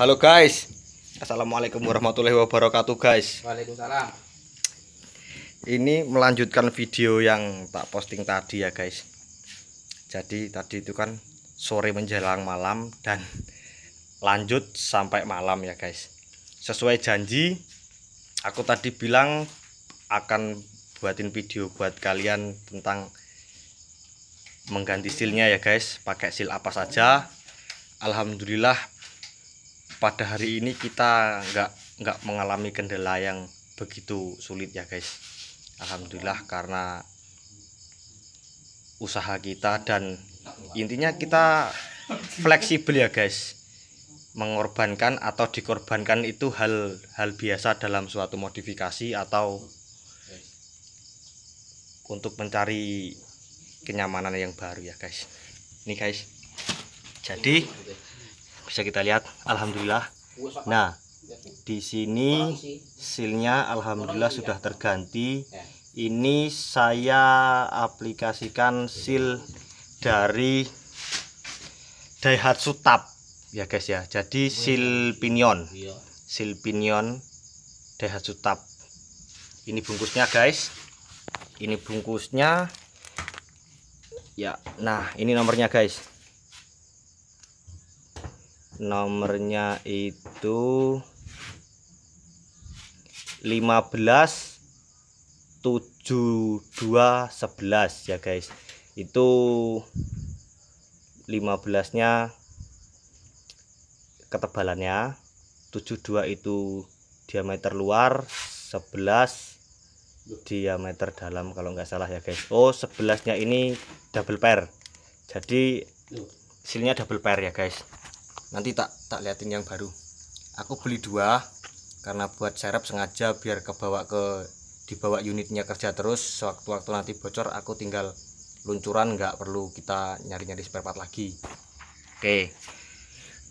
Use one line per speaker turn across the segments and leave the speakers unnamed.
Halo guys. Assalamualaikum warahmatullahi wabarakatuh guys. Waalaikumsalam. Ini melanjutkan video yang tak posting tadi ya guys. Jadi tadi itu kan sore menjelang malam dan lanjut sampai malam ya guys. Sesuai janji aku tadi bilang akan buatin video buat kalian tentang mengganti silnya ya guys pakai sil apa saja Alhamdulillah pada hari ini kita nggak nggak mengalami kendala yang begitu sulit ya guys Alhamdulillah karena usaha kita dan intinya kita fleksibel ya guys mengorbankan atau dikorbankan itu hal hal biasa dalam suatu modifikasi atau untuk mencari kenyamanan yang baru ya guys ini guys jadi bisa kita lihat alhamdulillah nah di sini silnya alhamdulillah sudah terganti ini saya aplikasikan seal dari Daihatsu Tab ya guys ya jadi seal pinion seal pinion Daihatsu Tab ini bungkusnya guys ini bungkusnya ya nah ini nomornya guys nomornya itu 15 72 11 ya guys itu 15 nya ketebalannya 72 itu diameter luar 11 diameter dalam kalau nggak salah ya guys Oh 11 nya ini double pair jadi hasilnya double pair ya guys nanti tak tak liatin yang baru aku beli dua karena buat serep sengaja biar kebawa ke dibawa unitnya kerja terus sewaktu-waktu nanti bocor aku tinggal luncuran nggak perlu kita nyari-nyari spare part lagi oke okay.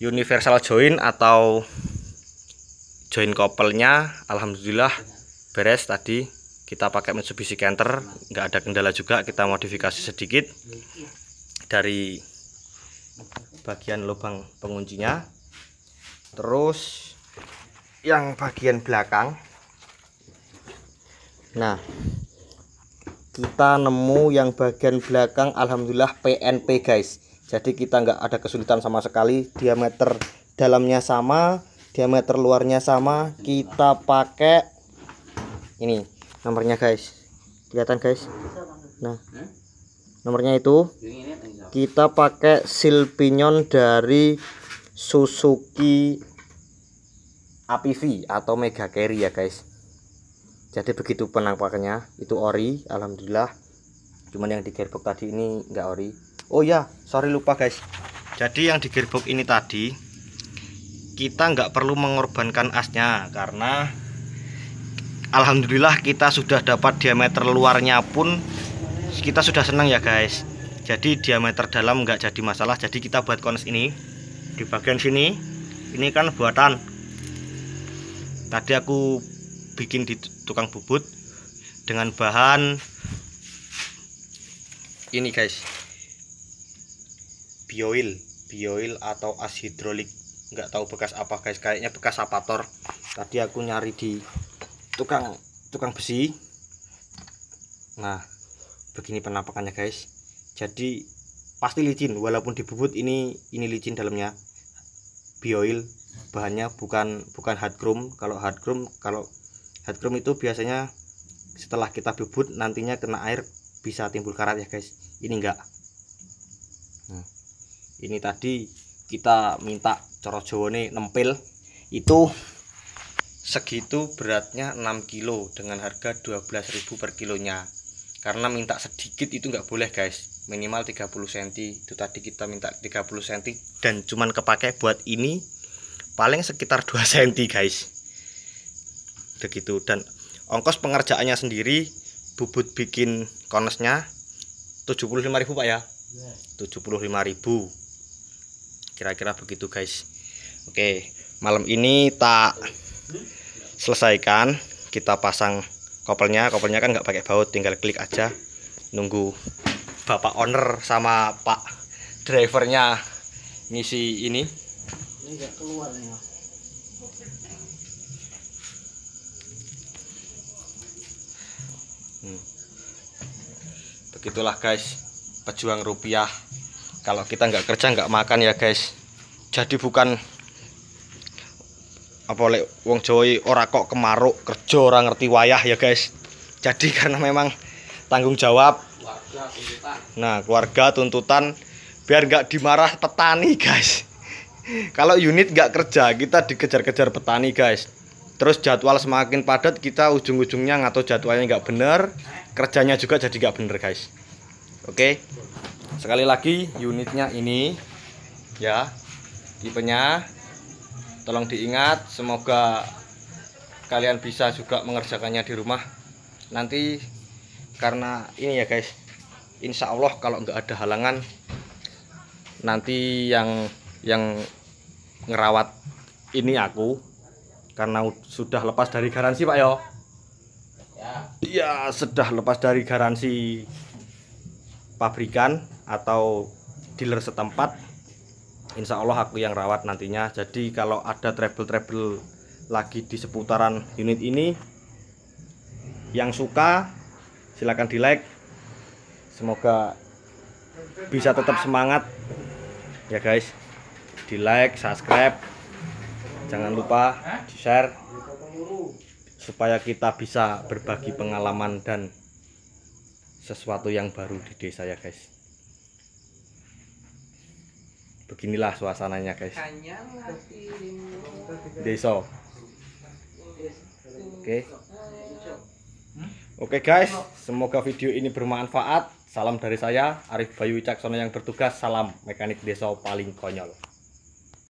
universal join atau join kopelnya alhamdulillah beres tadi kita pakai Mitsubishi Canter nggak ada kendala juga kita modifikasi sedikit dari bagian lubang penguncinya terus yang bagian belakang nah kita nemu yang bagian belakang Alhamdulillah PNP guys jadi kita nggak ada kesulitan sama sekali diameter dalamnya sama diameter luarnya sama kita pakai ini nomornya guys kelihatan guys nah nomornya itu kita pakai pinion dari Suzuki APV atau Mega Carry ya guys jadi begitu penampakannya itu ori alhamdulillah cuman yang di gearbox tadi ini enggak ori oh ya sorry lupa guys jadi yang di gearbox ini tadi kita enggak perlu mengorbankan asnya karena alhamdulillah kita sudah dapat diameter luarnya pun kita sudah senang ya guys jadi diameter dalam nggak jadi masalah jadi kita buat konus ini di bagian sini ini kan buatan tadi aku bikin di tukang bubut dengan bahan ini guys bioil bioil atau as hidrolik nggak tahu bekas apa guys kayaknya bekas sapator tadi aku nyari di tukang tukang besi nah begini penampakannya guys jadi pasti licin walaupun dibubut ini ini licin dalamnya bioil bahannya bukan bukan hard chrome kalau hard chrome kalau hard chrome itu biasanya setelah kita bubut nantinya kena air bisa timbul karat ya guys ini enggak nah, ini tadi kita minta coro nempel itu segitu beratnya 6 kilo dengan harga 12.000 per kilonya karena minta sedikit itu nggak boleh guys minimal 30 cm itu tadi kita minta 30 cm dan cuman kepake buat ini paling sekitar 2 cm guys begitu dan ongkos pengerjaannya sendiri bubut bikin konesnya 75.000 Pak ya 75.000 kira-kira begitu guys Oke malam ini tak selesaikan kita pasang Kopernya, kopernya kan nggak pakai baut tinggal klik aja nunggu bapak owner sama pak drivernya ngisi ini ini nggak keluar nih hmm. begitulah guys pejuang rupiah kalau kita nggak kerja nggak makan ya guys jadi bukan apa lek wong Jawa ora kok kemaruk kerja orang ngerti wayah ya guys jadi karena memang tanggung jawab nah keluarga tuntutan biar nggak dimarah petani guys kalau unit nggak kerja kita dikejar-kejar petani guys terus jadwal semakin padat kita ujung-ujungnya ngatur jadwalnya nggak bener kerjanya juga jadi nggak bener guys oke sekali lagi unitnya ini ya tipenya tolong diingat semoga kalian bisa juga mengerjakannya di rumah nanti karena ini ya guys Insya Allah kalau nggak ada halangan nanti yang yang ngerawat ini aku karena sudah lepas dari garansi Pak Yo Iya ya, sudah lepas dari garansi pabrikan atau dealer setempat Insya Allah aku yang rawat nantinya jadi kalau ada treble-treble lagi di seputaran unit ini yang suka silahkan di like semoga bisa tetap semangat ya guys di like subscribe jangan lupa di share supaya kita bisa berbagi pengalaman dan sesuatu yang baru di desa ya guys beginilah suasananya guys deso oke okay. oke okay guys semoga video ini bermanfaat salam dari saya Arif Bayu Wicaksono yang bertugas salam mekanik deso paling konyol